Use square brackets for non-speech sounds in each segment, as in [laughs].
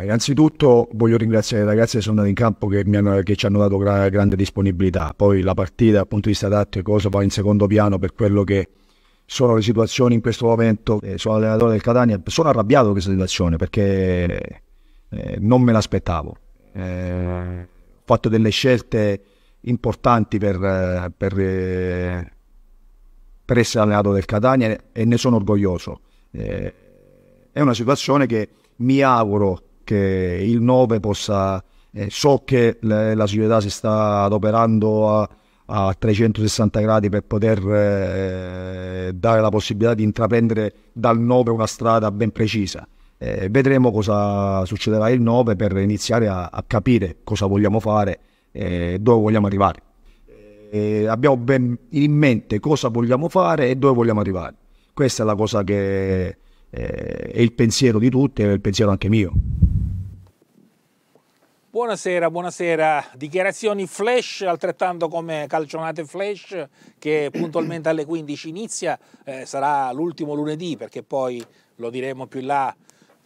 Ah, innanzitutto voglio ringraziare i ragazzi che sono andati in campo che, hanno, che ci hanno dato gra grande disponibilità, poi la partita dal punto di vista tattico cosa va in secondo piano per quello che sono le situazioni in questo momento, eh, sono allenatore del Catania, sono arrabbiato con questa situazione perché eh, non me l'aspettavo, eh, ho fatto delle scelte importanti per, per, eh, per, essere allenato del Catania e ne sono orgoglioso, eh, è una situazione che mi auguro che il 9 possa... Eh, so che le, la società si sta adoperando a, a 360 gradi per poter eh, dare la possibilità di intraprendere dal 9 una strada ben precisa. Eh, vedremo cosa succederà il 9 per iniziare a, a capire cosa vogliamo fare e dove vogliamo arrivare. Eh, abbiamo ben in mente cosa vogliamo fare e dove vogliamo arrivare. Questa è la cosa che eh, è il pensiero di tutti e il pensiero anche mio. Buonasera, buonasera. Dichiarazioni flash, altrettanto come calcionate flash, che puntualmente alle 15 inizia, eh, sarà l'ultimo lunedì perché poi lo diremo più là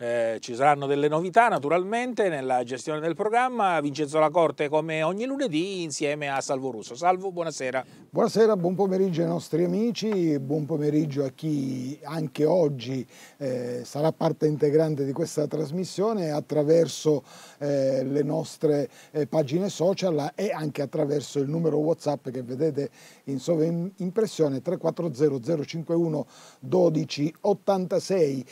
eh, ci saranno delle novità naturalmente nella gestione del programma. Vincenzo La Corte come ogni lunedì insieme a Salvo Russo. Salvo, buonasera. Buonasera, buon pomeriggio ai nostri amici, buon pomeriggio a chi anche oggi eh, sarà parte integrante di questa trasmissione attraverso eh, le nostre eh, pagine social e anche attraverso il numero WhatsApp che vedete in sovraimpressione 340 051 12 86.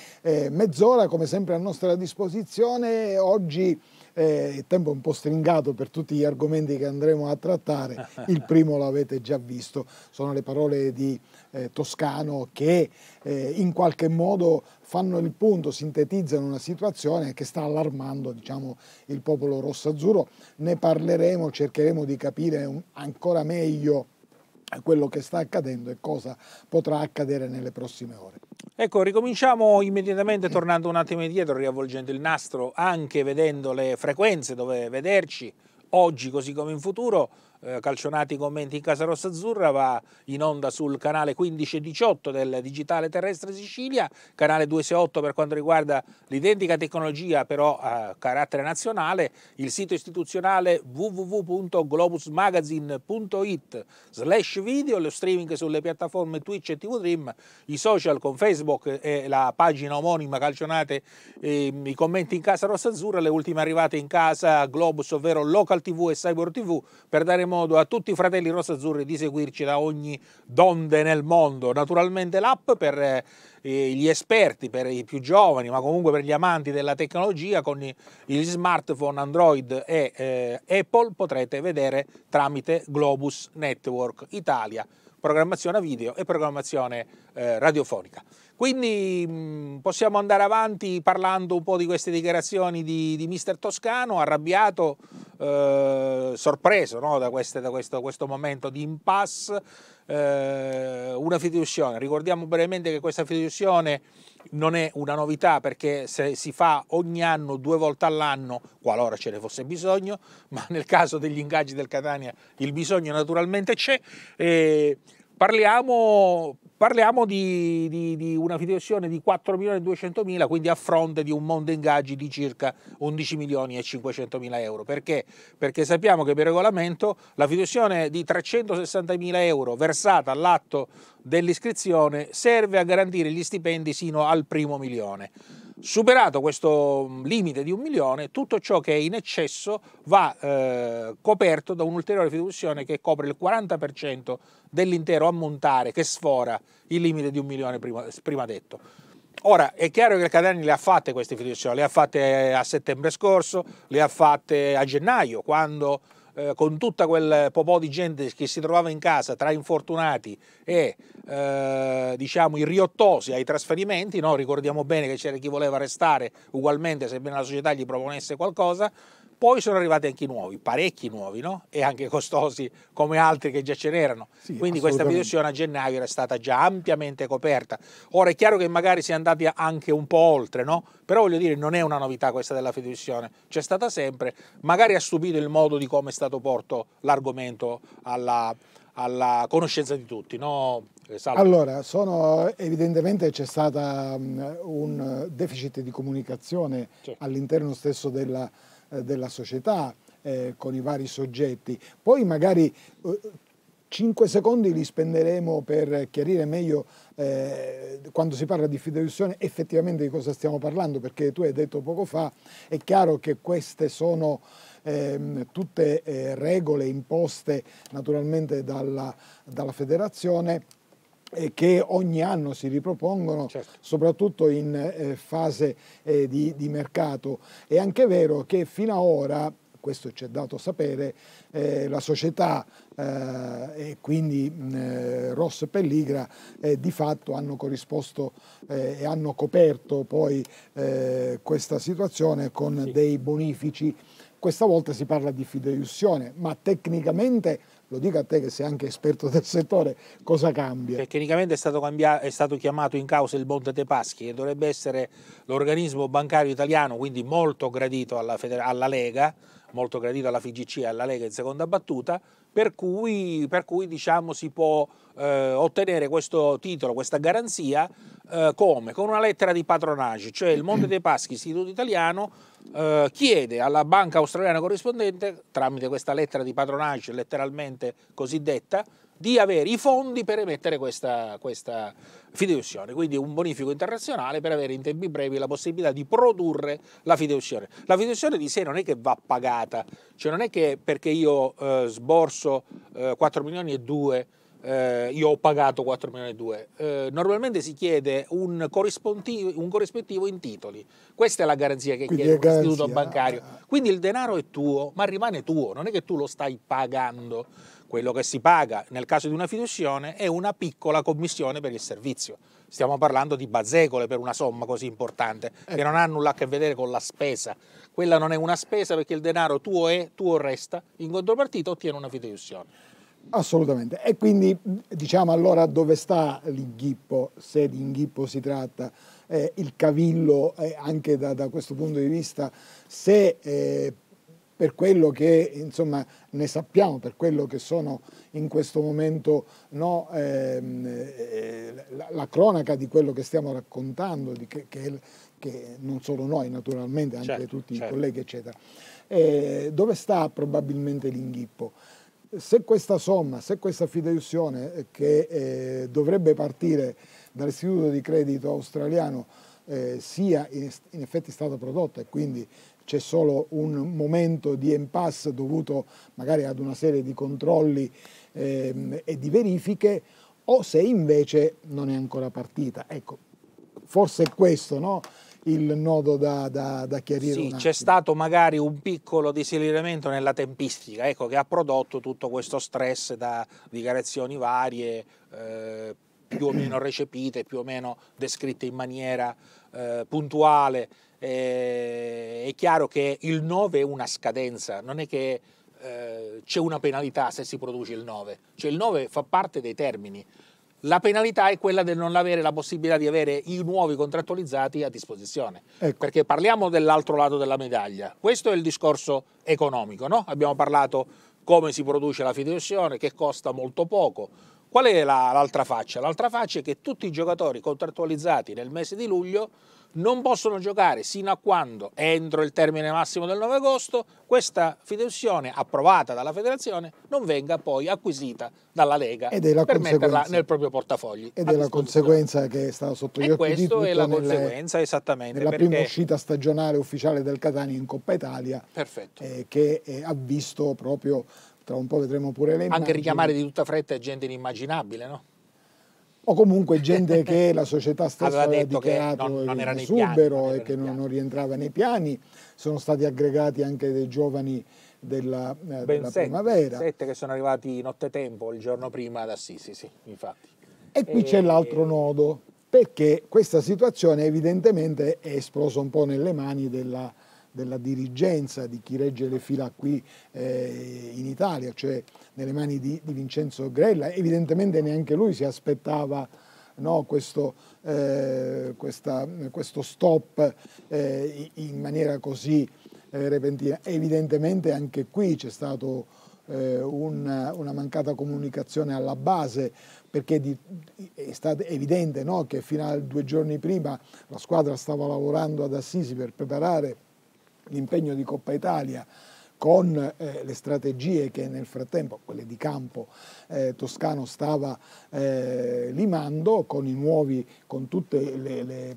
mezz'ora come sempre sempre a nostra disposizione. Oggi eh, tempo è un po' stringato per tutti gli argomenti che andremo a trattare. [laughs] Il primo l'avete già visto, sono le parole di eh, Toscano che eh, in qualche modo fanno il punto, sintetizzano una situazione che sta allarmando diciamo, il popolo rosso-azzurro. Ne parleremo, cercheremo di capire un, ancora meglio eh, quello che sta accadendo e cosa potrà accadere nelle prossime ore. Ecco, ricominciamo immediatamente tornando un attimo indietro, riavvolgendo il nastro, anche vedendo le frequenze dove vederci oggi così come in futuro. Eh, Calcionati i commenti in Casa Rossa Azzurra va in onda sul canale 15 e 18 del Digitale Terrestre Sicilia, canale 268 per quanto riguarda l'identica tecnologia però a eh, carattere nazionale, il sito istituzionale www.globusmagazine.it slash video, lo streaming sulle piattaforme Twitch e TV Dream, i social con Facebook e la pagina omonima Calcionate ehm, i commenti in Casa Rossa Azzurra, le ultime arrivate in casa Globus ovvero Local TV e Cyber TV per dare modo a tutti i fratelli rossazzurri di seguirci da ogni donde nel mondo. Naturalmente l'app per eh, gli esperti, per i più giovani, ma comunque per gli amanti della tecnologia, con gli smartphone Android e eh, Apple potrete vedere tramite Globus Network Italia programmazione video e programmazione eh, radiofonica. Quindi mh, mm, possiamo andare avanti parlando un po' di queste dichiarazioni di, di mister Toscano, arrabbiato, eh, sorpreso no, da, queste, da questo, questo, momento di impasse, eh, una fiduzione. Ricordiamo brevemente che questa fiduzione non è una novità perché si fa ogni anno due volte all'anno, qualora ce ne fosse bisogno, [laughs] ma nel caso degli ingaggi del Catania il bisogno naturalmente c'è. Eh, parliamo Parliamo di, di, di una fideiussione di 4.200.000, quindi a fronte di un monte ingaggi di circa 11.500.000 euro. Perché? Perché sappiamo che per regolamento la fideiussione di 360.000 euro versata all'atto dell'iscrizione serve a garantire gli stipendi sino al primo milione. Superato questo mm, limite di un milione, tutto ciò che è in eccesso va eh, coperto da un'ulteriore fiduzione che copre il 40% dell'intero ammontare che sfora il limite di un milione prima, prima detto. Ora, è chiaro che il Catania le ha fatte queste fiduzioni, le ha fatte a settembre scorso, le ha fatte a gennaio, quando eh, con tutta quel po' di gente che si trovava in casa tra infortunati e eh, diciamo i riottosi ai trasferimenti, no? ricordiamo bene che c'era chi voleva restare ugualmente sebbene la società gli proponesse qualcosa, poi sono arrivati anche i nuovi, parecchi nuovi, no? E anche costosi come altri che già ce n'erano. Sì, Quindi questa petizione a gennaio era stata già ampiamente coperta. Ora è chiaro che magari si è andati anche un po' oltre, no? Però voglio dire, non è una novità questa della petizione, c'è stata sempre. Magari ha stupito il modo di come è stato porto l'argomento alla alla conoscenza di tutti. No? Eh, allora, sono, evidentemente c'è stato mm, un deficit di comunicazione sì. all'interno stesso della, eh, della società. Eh, con i vari soggetti. Poi magari eh, 5 secondi li spenderemo per chiarire meglio eh, quando si parla di fideiussione effettivamente di cosa stiamo parlando, perché tu hai detto poco fa, è chiaro che queste sono eh, tutte eh, regole imposte naturalmente dalla, dalla federazione eh, che ogni anno si ripropongono, certo. soprattutto in eh, fase eh, di, di, mercato. È anche vero che fino ad ora questo ci è dato sapere, eh, la società eh, e quindi mh, mm, eh, Ross Pelligra eh, di fatto hanno corrisposto eh, e hanno coperto poi eh, questa situazione con sì. dei bonifici. Questa volta si parla di fideiussione, ma tecnicamente lo dico a te che sei anche esperto del settore, cosa cambia? Tecnicamente è stato, cambiato, è stato chiamato in causa il Bonte dei Paschi, che dovrebbe essere l'organismo bancario italiano, quindi molto gradito alla, alla Lega, molto gradito alla FIGC e alla Lega in seconda battuta, per cui, per cui diciamo, si può eh, ottenere questo titolo, questa garanzia, eh, come? Con una lettera di patronage, cioè il Monte dei Paschi, istituto italiano, eh, chiede alla banca australiana corrispondente, tramite questa lettera di patronage letteralmente cosiddetta, di avere i fondi per emettere questa, questa fideiussione, quindi un bonifico internazionale per avere in tempi brevi la possibilità di produrre la fideiussione. La fideiussione di sé non è che va pagata, cioè non è che perché io eh, sborso eh, 4 milioni e 2 eh, io ho pagato 4 milioni e 2. Eh, normalmente si chiede un, un, corrispettivo in titoli. Questa è la garanzia che Quindi chiede l'istituto bancario. Quindi il denaro è tuo, ma rimane tuo, non è che tu lo stai pagando quello che si paga nel caso di una fiduzione è una piccola commissione per il servizio. Stiamo parlando di bazzecole per una somma così importante, eh. che non ha nulla a che vedere con la spesa. Quella non è una spesa perché il denaro tuo è, tuo resta, in contropartita ottiene una fiduzione. Assolutamente. E quindi diciamo allora dove sta l'inghippo, se di inghippo si tratta, eh, il cavillo eh, anche da, da, questo punto di vista, se... Eh, per quello che insomma, ne sappiamo, per quello che sono in questo momento no, ehm, eh, la, la, cronaca di quello che stiamo raccontando, che, che, che, non solo noi naturalmente, anche certo, tutti certo. i colleghi eccetera. Eh, dove sta probabilmente l'inghippo? Se questa somma, se questa fideiussione eh, che eh, dovrebbe partire dall'istituto di credito australiano eh, sia in, effetti stata prodotta e quindi c'è solo un momento di impasse dovuto magari ad una serie di controlli ehm, e di verifiche o se invece non è ancora partita. Ecco, forse è questo, no? il nodo da, da, da chiarire. Sì, c'è stato magari un piccolo disillusionamento nella tempistica, ecco, che ha prodotto tutto questo stress da dichiarazioni varie, eh, più o meno recepite, più o meno descritte in maniera eh, puntuale eh, è chiaro che il 9 è una scadenza, non è che eh, c'è una penalità se si produce il 9, cioè il 9 fa parte dei termini. La penalità è quella del non avere la possibilità di avere i nuovi contrattualizzati a disposizione. Ecco. Perché parliamo dell'altro lato della medaglia. Questo è il discorso economico, no? Abbiamo parlato come si produce la fideiussione, che costa molto poco. Qual è l'altra faccia? L'altra faccia è che tutti i giocatori contrattualizzati nel mese di luglio non possono giocare sino a quando, entro il termine massimo del 9 agosto, questa fideiussione approvata dalla federazione non venga poi acquisita dalla Lega per metterla nel proprio portafogli. Ed è la conseguenza che è stata sotto gli occhi di tutti. è la nelle, conseguenza esattamente. Nella prima uscita stagionale ufficiale del Catania in Coppa Italia eh, che eh, ha visto proprio, tra un po' vedremo pure le immagini. Anche richiamare di tutta fretta gente inimmaginabile, no? o comunque gente [laughs] che la società stessa aveva dichiarato non, non era esubero piani, e che non, non, rientrava nei piani, sono stati aggregati anche dei giovani della, eh, della sette, primavera. Sette che sono arrivati nottetempo il giorno prima ad Assisi, sì, infatti. E qui e... c'è l'altro nodo, perché questa situazione evidentemente è esplosa un po' nelle mani della della dirigenza di chi regge le fila qui eh, in Italia, cioè nelle mani di, di, Vincenzo Grella. Evidentemente neanche lui si aspettava no, questo, eh, questa, questo, stop eh, in maniera così eh, repentina. Evidentemente anche qui c'è stato eh, un, una mancata comunicazione alla base perché di, è stato evidente no, che fino a due giorni prima la squadra stava lavorando ad Assisi per preparare l'impegno di Coppa Italia con eh, le strategie che nel frattempo, quelle di campo eh, toscano, stava eh, limando con i nuovi, con tutti gli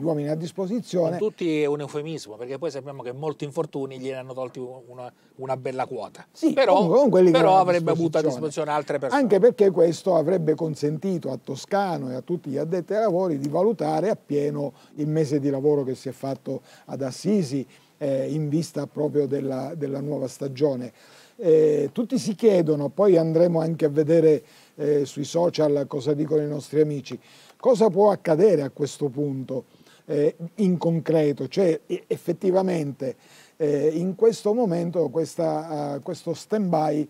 uomini a disposizione. Con tutti è un eufemismo, perché poi sappiamo che molti infortuni gliene hanno tolti una, una bella quota. Sì, però, con, con però avrebbe avuto a disposizione altre persone. Anche perché questo avrebbe consentito a Toscano e a tutti gli addetti ai lavori di valutare appieno il mese di lavoro che si è fatto ad Assisi eh, in vista proprio della, della nuova stagione. Eh, tutti si chiedono, poi andremo anche a vedere eh, sui social cosa dicono i nostri amici, cosa può accadere a questo punto eh, in concreto, cioè effettivamente eh, in questo momento questa, eh, questo stand-by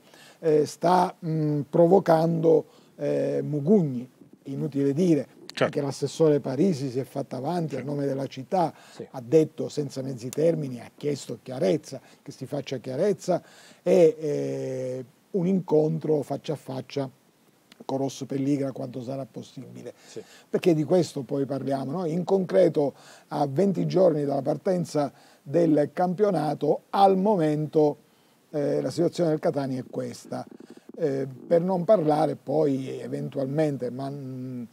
sta mh, provocando Mugugni, inutile dire, certo. perché l'assessore Parisi si è fatto avanti certo. a nome della città, sì. ha detto senza mezzi termini, ha chiesto chiarezza, che si faccia chiarezza e eh, un incontro faccia a faccia con Rosso Pelligra quanto sarà possibile. Sì. Perché di questo poi parliamo. No? In concreto a 20 giorni dalla partenza del campionato, al momento eh, la situazione del Catania è questa. Eh, per non parlare poi eventualmente, ma mh, mm,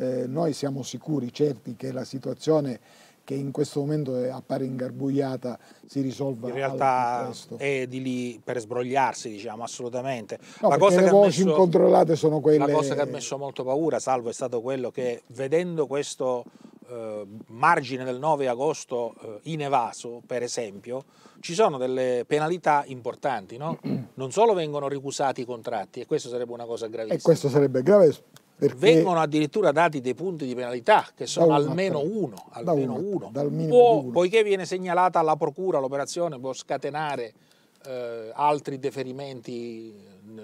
eh, noi siamo sicuri, certi che la situazione che in questo momento appare ingarbugliata si risolva in realtà è di lì per sbrogliarsi diciamo assolutamente no, la cosa le voci messo, incontrollate sono quelle la cosa che ha messo molto paura Salvo è stato quello che vedendo questo eh, margine del 9 agosto eh, in evaso per esempio ci sono delle penalità importanti no? [clears throat] non solo vengono ricusati i contratti e questo sarebbe una cosa gravissima e questo sarebbe grave perché Vengono addirittura dati dei punti di penalità, che sono almeno uno, almeno uno. Può, uno. Poiché viene segnalata alla procura l'operazione, può scatenare eh, altri deferimenti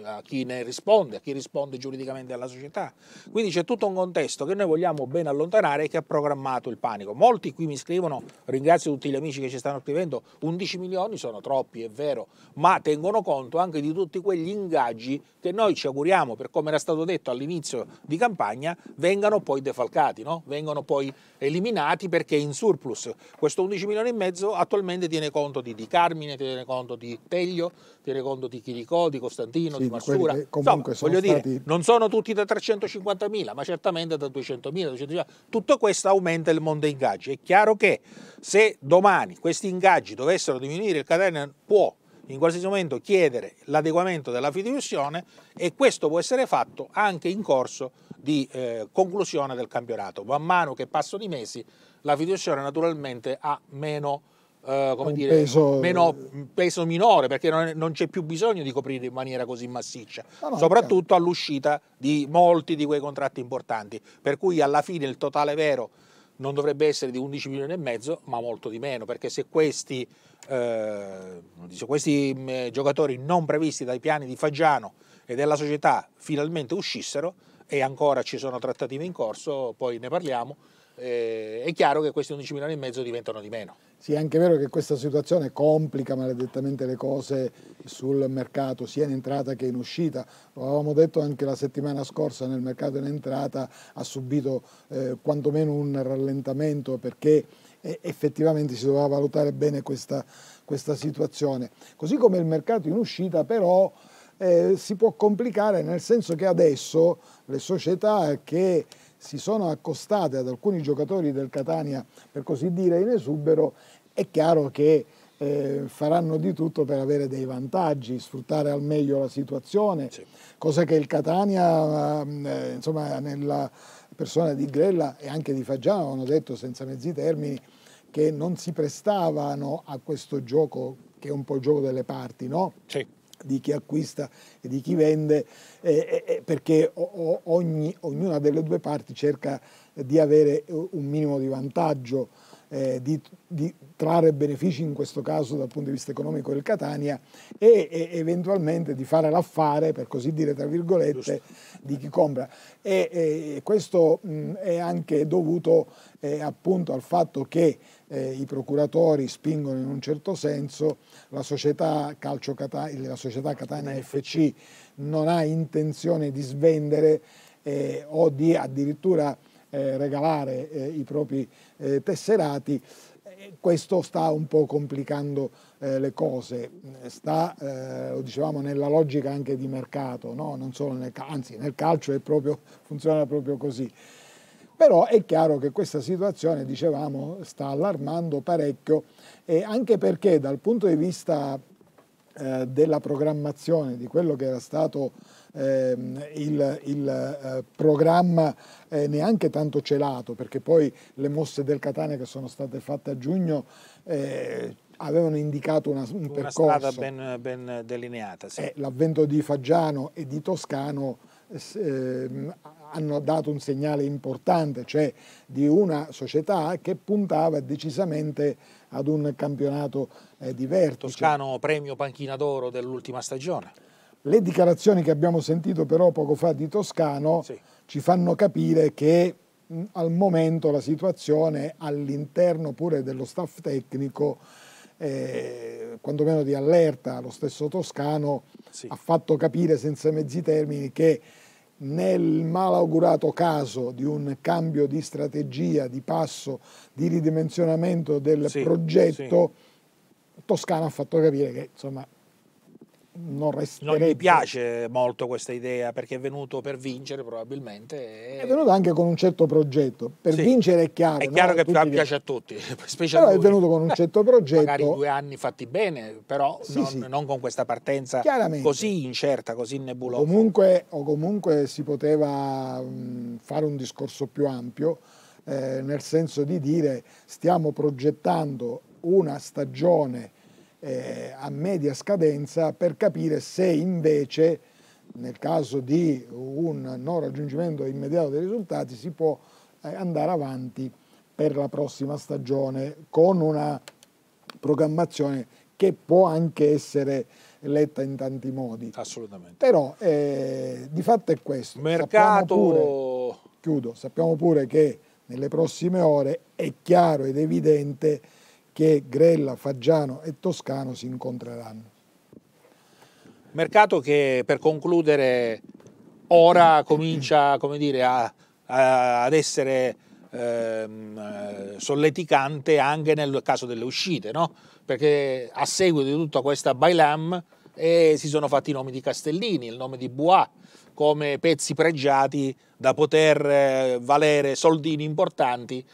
a chi ne risponde, a chi risponde giuridicamente alla società. Quindi c'è tutto un contesto che noi vogliamo ben allontanare e che ha programmato il panico. Molti qui mi scrivono, ringrazio tutti gli amici che ci stanno scrivendo, 11 milioni sono troppi, è vero, ma tengono conto anche di tutti quegli ingaggi che noi ci auguriamo, per come era stato detto all'inizio di campagna, vengano poi defalcati, no? vengano poi eliminati perché in surplus. Questo 11 milioni e mezzo attualmente tiene conto di Di Carmine, tiene conto di Teglio, tiene conto di Chiricò, di Costantino, sì, di Massura. comunque Insomma, voglio stati... dire, non sono tutti da 350.000, ma certamente da 200.000, 200.000. Tutto questo aumenta il mondo ingaggi. È chiaro che se domani questi ingaggi dovessero diminuire, il Catania può in qualsiasi momento chiedere l'adeguamento della fideiussione e questo può essere fatto anche in corso di eh, conclusione del campionato. Man mano che passano i mesi, la fideiussione naturalmente ha meno eh, come dire, peso... Meno, peso minore perché non, non c'è più bisogno di coprire in maniera così massiccia, no, no, soprattutto no. all'uscita di molti di quei contratti importanti, per cui alla fine il totale vero non dovrebbe essere di 11 milioni e mezzo, ma molto di meno, perché se questi, eh, se questi mm, giocatori non previsti dai piani di Faggiano e della società finalmente uscissero, e ancora ci sono trattative in corso, poi ne parliamo, eh, è chiaro che questi 11 milioni e mezzo diventano di meno. Sì, è anche vero che questa situazione complica maledettamente le cose sul mercato, sia in entrata che in uscita. Lo avevamo detto anche la settimana scorsa, nel mercato in entrata ha subito eh, quantomeno un rallentamento perché eh, effettivamente si doveva valutare bene questa, questa situazione. Così come il mercato in uscita però... Eh, si può complicare nel senso che adesso le società che si sono accostate ad alcuni giocatori del Catania, per così dire, in esubero, è chiaro che eh, faranno di tutto per avere dei vantaggi, sfruttare al meglio la situazione, sì. cosa che il Catania, ehm, eh, insomma, nella persona di Grella e anche di Faggiano hanno detto senza mezzi termini che non si prestavano a questo gioco che è un po' il gioco delle parti, no? Sì di chi acquista e di chi vende, eh, perché ogni, ognuna delle due parti cerca di avere eh, un minimo di vantaggio eh, di, di, trarre benefici in questo caso dal punto di vista economico del Catania e, e eventualmente di fare l'affare, per così dire, tra virgolette, Giusto. di chi compra. E, e questo mh, è anche dovuto eh, appunto al fatto che eh, i procuratori spingono in un certo senso, la società, Calcio Catania, la società Catania FC non ha intenzione di svendere eh, o di addirittura eh, regalare eh, i propri eh, tesserati, eh, questo sta un po' complicando eh, le cose, sta, eh, lo dicevamo, nella logica anche di mercato, no? nel, anzi nel calcio proprio, [laughs] funziona proprio così. Però è chiaro che questa situazione, dicevamo, sta allarmando parecchio, e anche perché dal punto di vista eh, della programmazione di quello che era stato ehm, il, il eh, programma eh, neanche tanto celato, perché poi le mosse del Catania che sono state fatte a giugno eh, avevano indicato una, un una percorso. Una strada ben, ben delineata. Sì. Eh, l'avvento di Faggiano e di Toscano ehm, hanno dato un segnale importante, cioè di una società che puntava decisamente ad un campionato eh, di vertice. Toscano premio panchina d'oro dell'ultima stagione. Le dichiarazioni che abbiamo sentito però poco fa di Toscano sì. ci fanno capire che mh, mm, al momento la situazione all'interno pure dello staff tecnico eh, quantomeno di allerta, lo stesso Toscano sì. ha fatto capire senza mezzi termini che nel malaugurato caso di un cambio di strategia, di passo, di ridimensionamento del sì, progetto, sì. Toscana ha fatto capire che insomma, non resterebbe. Non gli piace molto questa idea perché è venuto per vincere probabilmente. E... È venuto anche con un certo progetto. Per sì. vincere è chiaro. È chiaro no? che tutti... piace a tutti. [laughs] Però è venuto con un eh, certo progetto. Magari due anni fatti bene, però sì, non, sì. non, con questa partenza così incerta, così nebulosa. Comunque, o comunque si poteva mh, fare un discorso più ampio. Eh, nel senso di dire stiamo progettando una stagione eh, a media scadenza per capire se invece nel caso di un non raggiungimento immediato dei risultati si può eh, andare avanti per la prossima stagione con una programmazione che può anche essere letta in tanti modi. Assolutamente. Però eh, di fatto è questo. Mercato... Sappiamo pure, chiudo, sappiamo pure che nelle prossime ore è chiaro ed evidente che Grella, Faggiano e Toscano si incontreranno. Mercato che per concludere ora comincia dire, a, a, ad essere ehm, solleticante anche nel caso delle uscite, no? perché a seguito di tutta questa bailam eh, si sono fatti i nomi di Castellini, il nome di Bois come pezzi pregiati da poter eh, valere soldini importanti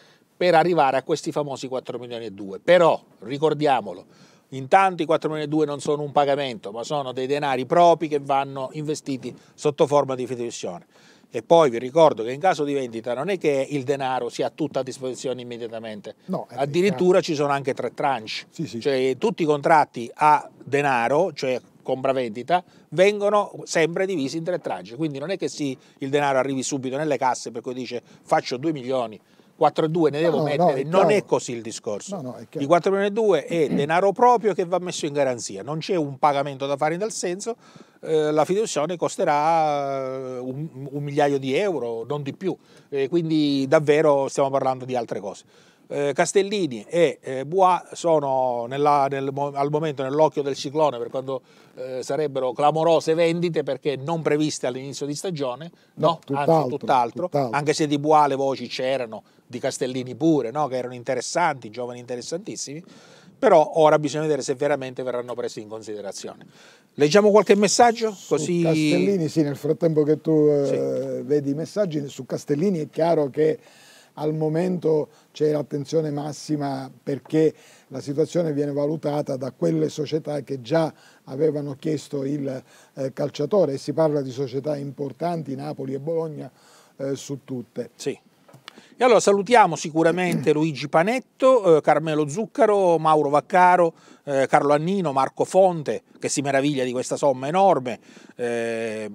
per arrivare a questi famosi 4 milioni e 2. Però, ricordiamolo, intanto i 4 milioni e 2 non sono un pagamento, ma sono dei denari propri che vanno investiti sotto forma di fiduzione. E poi vi ricordo che in caso di vendita non è che il denaro sia tutto a disposizione immediatamente, no, addirittura ci sono anche tre tranche, sì, sì. cioè tutti i contratti a denaro, cioè compravendita, vengono sempre divisi in tre tranche, quindi non è che sì, il denaro arrivi subito nelle casse per cui dice faccio 2 milioni 4,2 ne devo no, mettere, no, non è così il discorso. No, I 4,2 è denaro proprio che va messo in garanzia, non c'è un pagamento da fare in tal senso, eh, la fiduzione costerà eh, un, un, migliaio di euro, non di più, eh, quindi davvero stiamo parlando di altre cose. Eh, Castellini e eh, Bois sono nella, nel, al momento nell'occhio del ciclone per quanto eh, sarebbero clamorose vendite perché non previste all'inizio di stagione, no, no tutt'altro, anzi tutt'altro, tutt'altro, anche se di Bois le voci c'erano, di Castellini pure, no, che erano interessanti, giovani interessantissimi, però ora bisogna vedere se veramente verranno presi in considerazione. Leggiamo qualche messaggio? Così... Su Castellini, sì, nel frattempo che tu sì. Eh, vedi i messaggi, su Castellini è chiaro che al momento c'è l'attenzione massima perché la situazione viene valutata da quelle società che già avevano chiesto il eh, calciatore e si parla di società importanti, Napoli e Bologna eh, su tutte. Sì. E allora salutiamo sicuramente Luigi Panetto, eh, Carmelo Zuccaro, Mauro Vaccaro, eh, Carlo Annino, Marco Fonte, che si meraviglia di questa somma enorme, eh,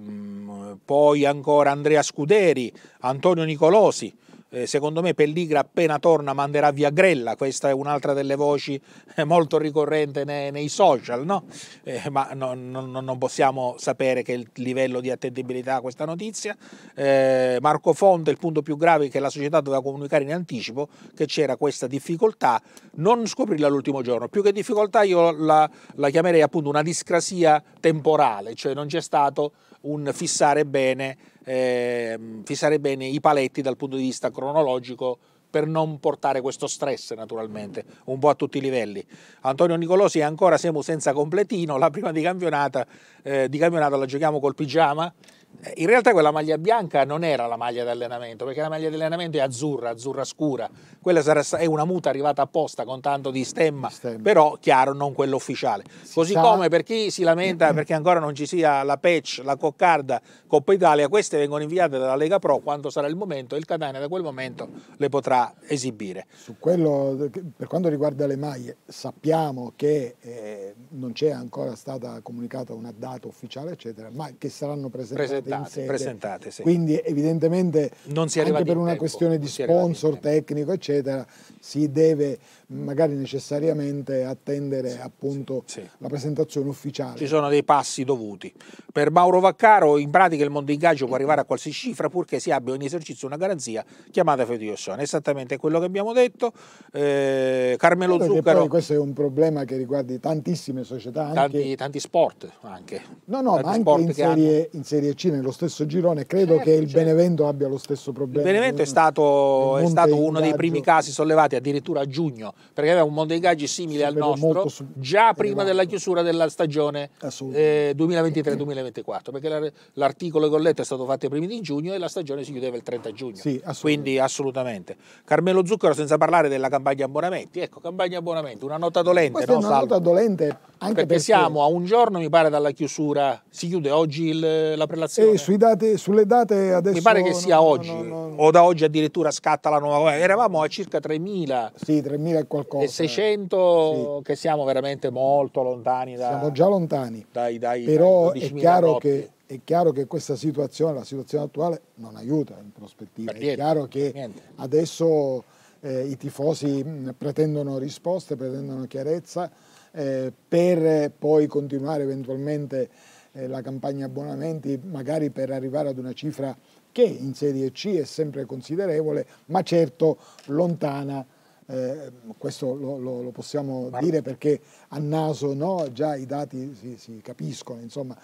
poi ancora Andrea Scuderi, Antonio Nicolosi, eh, secondo me Pelligra appena torna manderà via Grella, questa è un'altra delle voci eh, molto ricorrente nei, nei social, no? eh, ma no, no, non possiamo sapere che il livello di attendibilità a questa notizia. Eh, Marco Fonte, il punto più grave è che la società doveva comunicare in anticipo che c'era questa difficoltà, non scoprirla l'ultimo giorno, più che difficoltà io la, la chiamerei appunto una discrasia temporale, cioè non c'è stato un fissare bene eh, fissare bene i paletti dal punto di vista cronologico per non portare questo stress naturalmente, un po' a tutti i livelli. Antonio Nicolosi ancora siamo senza completino, la prima di campionata, eh, di campionata la giochiamo col pigiama eh, in realtà quella maglia bianca non era la maglia di allenamento, perché la maglia di allenamento è azzurra, azzurra scura. Quella sarà, è una muta arrivata apposta con tanto di stemma, stemma. però chiaro non quella ufficiale. Così sa... come per chi si lamenta [clears throat] perché ancora non ci sia la patch, la coccarda, Coppa Italia, queste vengono inviate dalla Lega Pro quando sarà il momento e il Catania da quel momento le potrà esibire. Quello, eh, per quanto riguarda le maglie, sappiamo che eh, non c'è ancora stata comunicata una data ufficiale, eccetera, ma che saranno presentate presentate, presentate sì. quindi evidentemente anche per una tempo, questione di sponsor tecnico eccetera si deve magari necessariamente attendere sì, appunto sì. la presentazione ufficiale. Ci sono dei passi dovuti. Per Mauro Vaccaro in pratica il mondo ingaggio può arrivare a qualsiasi cifra purché si abbia ogni esercizio una garanzia chiamata fediossone. Esattamente quello che abbiamo detto. Eh, Carmelo Credo Zuccaro. questo è un problema che riguarda tantissime società. Anche, tanti, tanti, sport anche. No, no, tanti ma anche in serie, in serie, C Fiorentina nello stesso girone, credo certo, che il certo. Benevento abbia lo stesso problema. Il Benevento è stato, è stato uno dei primi casi sollevati addirittura a giugno, perché aveva un mondo dei gaggi simile al nostro su... già prima della chiusura della stagione eh, 2023-2024, perché l'articolo che ho letto è stato fatto ai primi di giugno e la stagione si chiudeva il 30 giugno. Sì, assolutamente. Quindi assolutamente. Carmelo Zucchero senza parlare della campagna abbonamenti, ecco, campagna abbonamenti, una nota dolente. Questa no, è una Salvo? nota dolente anche perché, perché, siamo a un giorno, mi pare, dalla chiusura. Si chiude oggi il, la prelazione? Eh, date, sulle date adesso... Mi pare che sia no, oggi, no, no, o da oggi addirittura scatta la nuova. Eravamo a circa 3.000. Sì, 3.000 e qualcosa. E 600 sì. che siamo veramente molto lontani. Da, siamo già lontani. Dai, dai, Però dai, è, chiaro che, è chiaro che questa situazione, la situazione attuale, non aiuta in prospettiva. Niente, è chiaro che niente. adesso eh, i tifosi mh, pretendono risposte, pretendono chiarezza eh, per eh, poi continuare eventualmente eh, la campagna abbonamenti, magari per arrivare ad una cifra che in Serie C è sempre considerevole, ma certo lontana eh, questo lo, lo, lo possiamo Vai. dire perché a naso no? già i dati si, si capiscono, insomma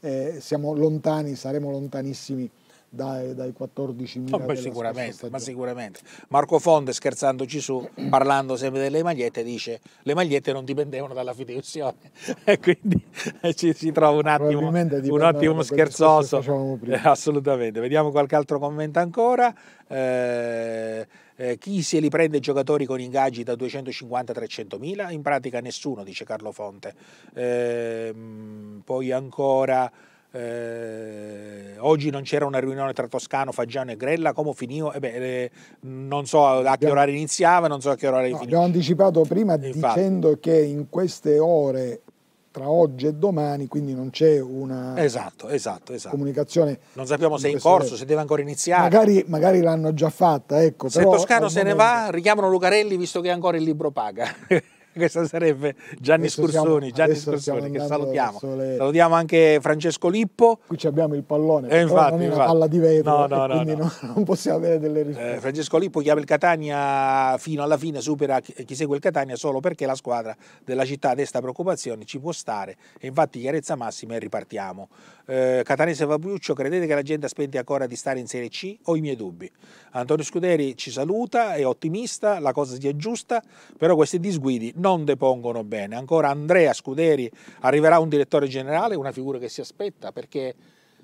eh, siamo lontani, saremo lontanissimi dai, dai 14.000 oh, sicuramente, ma sicuramente Marco Fonte scherzandoci su parlando sempre delle magliette dice le magliette non dipendevano dalla fideuzione [laughs] e quindi eh, ci si trova un attimo, un attimo scherzoso eh, assolutamente vediamo qualche altro commento ancora eh, eh, chi se li prende i giocatori con ingaggi da 250 a 300 mila? In pratica nessuno, dice Carlo Fonte. Eh, poi ancora eh, oggi non c'era una riunione tra Toscano, Faggiano e Grella, come finivo? Eh beh, eh, non so a che orario iniziava, non so a che orario no, finiva. Abbiamo anticipato prima Infatti. dicendo che in queste ore tra oggi e domani, quindi non c'è una esatto, esatto, esatto. comunicazione. Non sappiamo se è in corso, se deve ancora iniziare. Magari, magari l'hanno già fatta. Ecco, se però, Toscano se ne va, richiamano Lucarelli visto che ancora il libro paga. [laughs] Questo sarebbe Gianni adesso Scursoni, siamo, Gianni Scursoni che salutiamo. Le... Salutiamo anche Francesco Lippo. Qui abbiamo il pallone, eh, infatti, non è infatti. palla di vetro, no, no, quindi no. Non, possiamo avere delle eh, risposte. Eh, Francesco Lippo chiama il Catania fino alla fine, supera chi segue il Catania solo perché la squadra della città desta preoccupazioni, ci può stare e infatti chiarezza massima e ripartiamo. Eh, Catanese Fabriuccio, credete che la gente aspetti ancora di stare in Serie C? Ho i miei dubbi. Antonio Scuderi ci saluta, è ottimista, la cosa sia giusta, però questi disguidi non depongono bene. Ancora Andrea Scuderi arriverà un direttore generale, una figura che si aspetta perché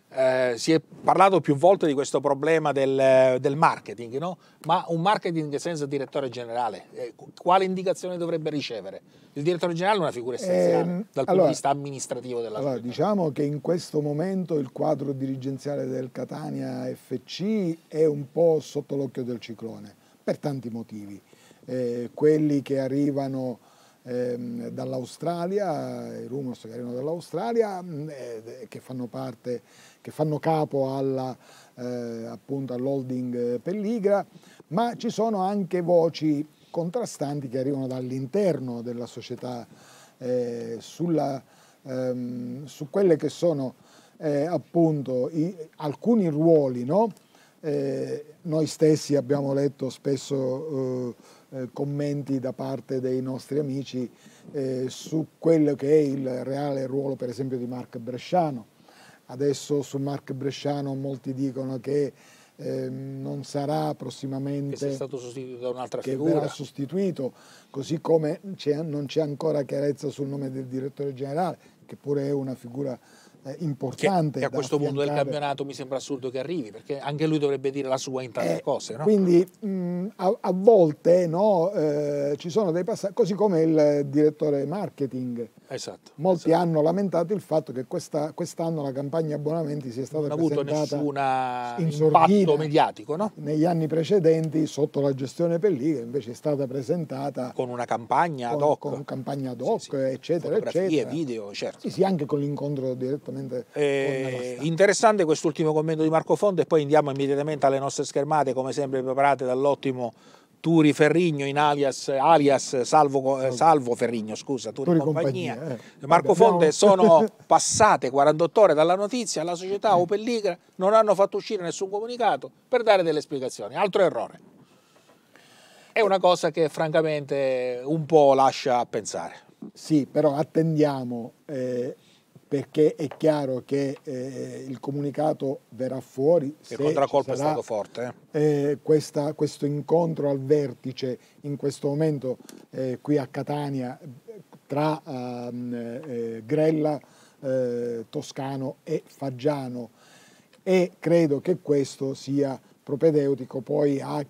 eh, si è parlato più volte di questo problema del, del marketing, no? ma un marketing senza direttore generale, eh, quale indicazione dovrebbe ricevere? Il direttore generale è una figura essenziale eh, dal punto allora, di vista amministrativo della allora, Diciamo che in questo momento il quadro dirigenziale del Catania FC è un po' sotto l'occhio del ciclone, per tanti motivi eh, quelli che arrivano ehm, dall'Australia, i rumors che arrivano dall'Australia, mm, eh, eh, che fanno parte, che fanno capo alla, eh, appunto all'holding eh, Pelligra, ma ci sono anche voci contrastanti che arrivano dall'interno della società sulla, ehm, su quelle che sono eh, appunto i, alcuni ruoli, no? eh, noi stessi abbiamo letto spesso eh, eh, commenti da parte dei nostri amici eh, su quello che è il reale ruolo per esempio di Marc Bresciano. Adesso su Marc Bresciano molti dicono che eh, non sarà prossimamente che, stato sostituito da un'altra che figura. verrà sostituito, così come non c'è ancora chiarezza sul nome del direttore generale, che pure è una figura eh, importante. Che, a questo punto del campionato mi sembra assurdo che arrivi, perché anche lui dovrebbe dire la sua in tante eh, cose. No? Quindi mh, a, a, volte no, eh, ci sono dei passaggi, così come il direttore marketing. Esatto, Molti esatto. hanno lamentato il fatto che quest'anno la campagna abbonamenti sia stata non presentata non ha avuto nessun impatto mediatico, no? Negli anni precedenti sotto la gestione Pelliga invece è stata presentata con una campagna ad hoc, con, campagna ad hoc, sì, sì. eccetera, Fotografie, eccetera. video, certo. Sì, sì, anche con l'incontro direttamente assolutamente eh, interessante quest'ultimo commento di Marco Fondo e poi andiamo immediatamente alle nostre schermate come sempre preparate dall'ottimo Turi Ferrigno in alias, alias Salvo, eh, Salvo Ferrigno, scusa, Turi, Turi Compagnia, compagnia eh. Marco Fonte, sono [laughs] passate 48 ore dalla notizia, la società eh. Opelligra non hanno fatto uscire nessun comunicato per dare delle spiegazioni, altro errore. È una cosa che francamente un po' lascia a pensare. Sì, però attendiamo eh, perché è chiaro che eh, il comunicato verrà fuori. Il contraccolpo è stato forte. Eh. eh, questa, questo incontro al vertice in questo momento eh, qui a Catania tra ehm, eh, Grella, eh, Toscano e Faggiano e credo che questo sia propedeutico poi a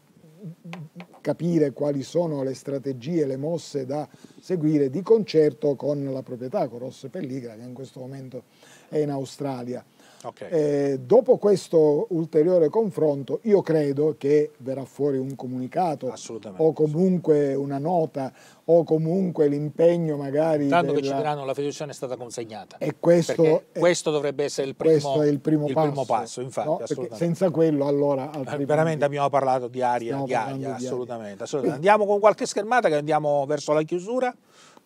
capire quali sono le strategie, le mosse da seguire di concerto con la proprietà, con Ross Pelligra che in questo momento è in Australia. Okay. Eh, dopo questo ulteriore confronto io credo che verrà fuori un comunicato o comunque una nota o comunque l'impegno magari... Tanto della... che ci diranno la fiducia è stata consegnata. E questo, è, questo dovrebbe essere il primo, il primo, il passo. primo passo. infatti, no? senza quello allora... Eh, veramente abbiamo parlato di aria, di aria, di assolutamente. assolutamente. andiamo con qualche schermata che andiamo verso la chiusura.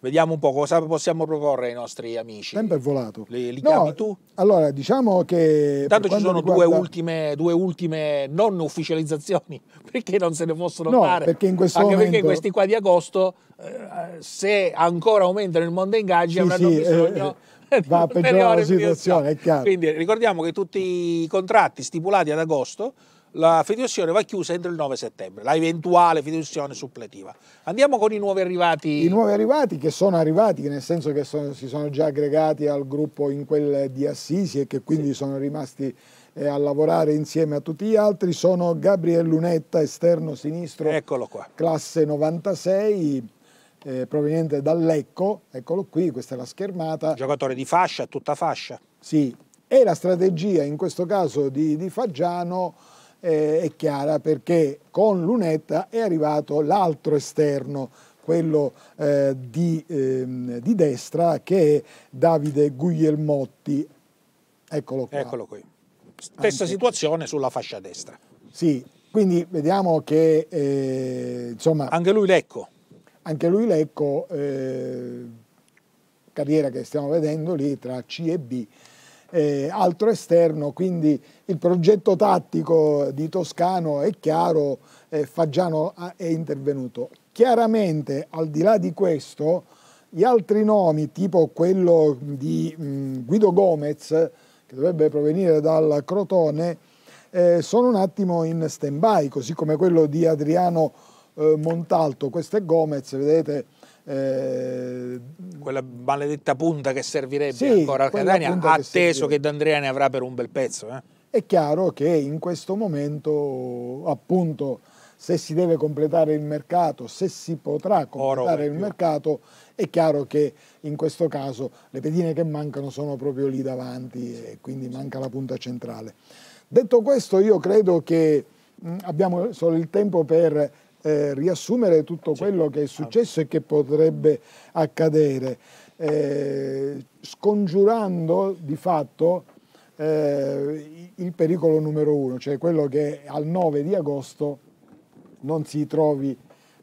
Vediamo un po' cosa possiamo proporre ai nostri amici. Tempo è volato. Li, li no, tu? Allora, diciamo che... Intanto ci sono riguarda... due, ultime, due ultime non ufficializzazioni, [laughs] perché non se ne possono no, fare. Perché in questo Anche momento... perché questi qua di agosto, eh, se ancora aumentano il mondo ingaggi, sì, avranno sì, bisogno... Eh, [laughs] va a peggiorare la situazione, è chiaro. Quindi ricordiamo che tutti i contratti stipulati ad agosto la fideiussione va chiusa entro il 9 settembre, la eventuale fideiussione suppletiva. Andiamo con i nuovi arrivati. I nuovi arrivati che sono arrivati, nel senso che sono, si sono già aggregati al gruppo in quel di Assisi e che quindi sì. sono rimasti eh, a lavorare insieme a tutti gli altri, sono Gabriele Lunetta, esterno sinistro, classe 96. Eh, proveniente da Lecco, eccolo qui, questa è la schermata. Giocatore di fascia, tutta fascia. Sì, e la strategia in questo caso di, di Faggiano eh, è chiara perché con Lunetta è arrivato l'altro esterno, quello eh, di, ehm, di, destra che è Davide Guglielmotti. Eccolo qua. Eccolo qui. Stessa Anche. situazione sulla fascia destra. Sì, quindi vediamo che eh, insomma... Anche lui Lecco. Anche lui Lecco, eh, carriera che stiamo vedendo lì tra C e B eh, altro esterno, quindi il progetto tattico di Toscano è chiaro, eh, Faggiano è intervenuto. Chiaramente al di là di questo gli altri nomi tipo quello di mh, mm, Guido Gomez che dovrebbe provenire dal Crotone eh, sono un attimo in stand by così come quello di Adriano eh, Montalto questo è Gomez vedete eh, quella maledetta punta che servirebbe sì, ancora a Catania, atteso che, D'Andrea ne avrà per un bel pezzo. Eh. È chiaro che in questo momento, appunto, se si deve completare il mercato, se si potrà completare il più. mercato, è chiaro che in questo caso le pedine che mancano sono proprio lì davanti sì, e quindi sì. manca la punta centrale. Detto questo, io credo che abbiamo solo il tempo per eh, riassumere tutto quello che è ah. successo e che potrebbe accadere, eh, scongiurando di fatto eh, il pericolo numero uno, cioè quello che al 9 di agosto non si trovi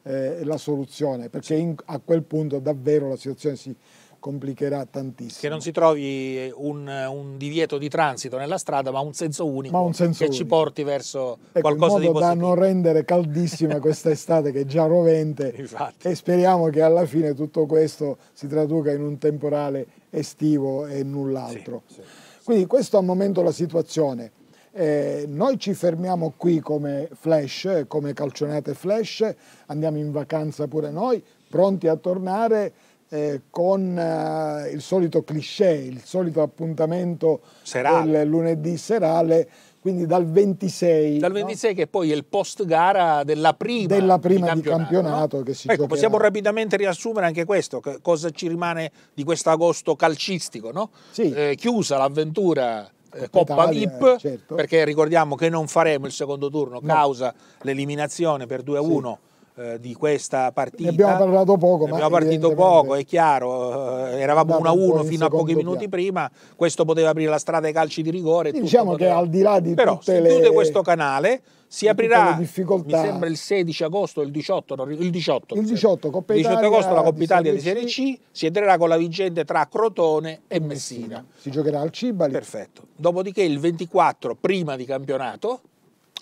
eh, la soluzione, perché in, a quel punto davvero la situazione si complicherà tantissimo. Che non si trovi eh, un, un, divieto di transito nella strada, ma un senso unico un senso che unico. ci porti verso ecco, qualcosa di positivo. da non rendere caldissima [laughs] questa estate che è già rovente [laughs] Infatti. e speriamo che alla fine tutto questo si traduca in un temporale estivo e null'altro. sì, sì. Quindi questo al momento la situazione. Eh, noi ci fermiamo qui come flash, eh, come calcionate flash, andiamo in vacanza pure noi, pronti a tornare eh, con eh, il solito cliché, il solito appuntamento serale. del lunedì serale, quindi dal 26. Dal 26 no? che poi è il post gara della prima, della prima di campionato, di campionato no? che si Ecco, possiamo rapidamente riassumere anche questo, cosa ci rimane di questo agosto calcistico, no? Sì. Eh, chiusa l'avventura eh, Coppa VIP, certo. perché ricordiamo che non faremo il secondo turno no. causa l'eliminazione per 2 a 1 eh, di questa partita. Ne abbiamo parlato poco. Ne abbiamo partito poco, è chiaro, eh, eravamo 1-1 fino a pochi minuti piano. prima, questo poteva aprire la strada ai calci di rigore. Diciamo poteva... che al di là di Però si le... chiude questo canale, si aprirà, mi sembra il 16 agosto, il 18, il 18, il 18, Coppa Italia, 18 agosto la Coppa Italia di Serie C, si entrerà con la vincente tra Crotone e Messina. Si giocherà al Cibali. Perfetto. Dopodiché il 24, prima di campionato,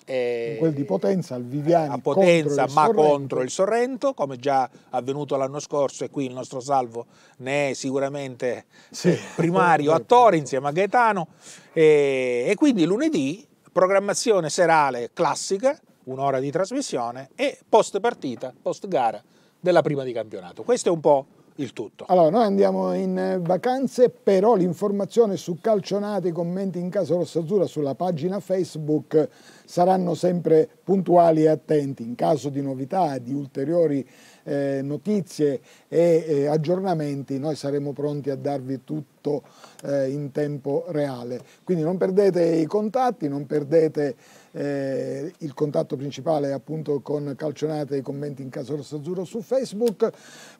eh, quel di Potenza, il Viviani. A Potenza contro ma contro il Sorrento, come già avvenuto l'anno scorso e qui il nostro salvo ne è sicuramente sì. Eh, primario attore insieme a Gaetano. E, e quindi lunedì programmazione serale classica, un'ora di trasmissione e post partita, post gara della prima di campionato. Questo è un po' il tutto. Allora, noi andiamo in eh, vacanze, però l'informazione su calcionate, i commenti in casa rossazzurra sulla pagina Facebook saranno sempre puntuali e attenti. In caso di novità, di ulteriori eh, notizie e eh, aggiornamenti, noi saremo pronti a darvi tutto eh, in tempo reale. Quindi non perdete i contatti, non perdete eh, il contatto principale è appunto con Calcionate e i commenti in Casa Azzurro su Facebook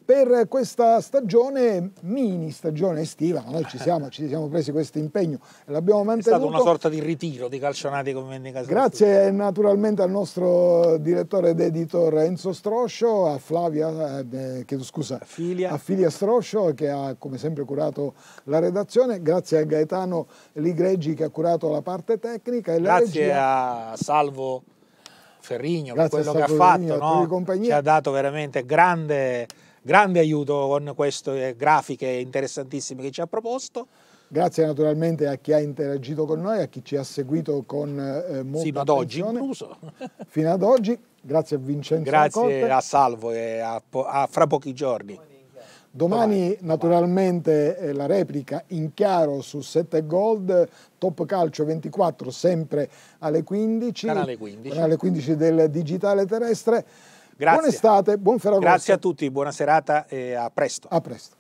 per questa stagione, mini stagione estiva, noi ci siamo, ci siamo presi questo impegno e l'abbiamo mantenuto. È stato una sorta di ritiro di Calcionate e commenti in Casa Grazie naturalmente al nostro direttore ed editor Enzo Stroscio, a Flavia, eh, chiedo scusa, Filia. a Filia Stroscio che ha come sempre curato la redazione, grazie a Gaetano Ligregi che ha curato la parte tecnica e la grazie regia. A... Salvo Ferrigno Grazie per quello che ha fatto, no? ci ha dato veramente grande, grande aiuto con queste eh, grafiche interessantissime che ci ha proposto. Grazie naturalmente a chi ha interagito con noi, a chi ci ha seguito con eh, molta fino ad oggi incluso. fino ad oggi. Grazie a Vincenzo Grazie Conte. a Salvo e a, a fra pochi giorni. Domani domani, naturalmente domani. Eh, la replica in chiaro su 7 Gold, Top Calcio 24 sempre alle 15, canale 15, canale 15 del digitale terrestre. Grazie. Buon estate, buon ferragosto. Grazie a tutti, buona serata e a presto. A presto.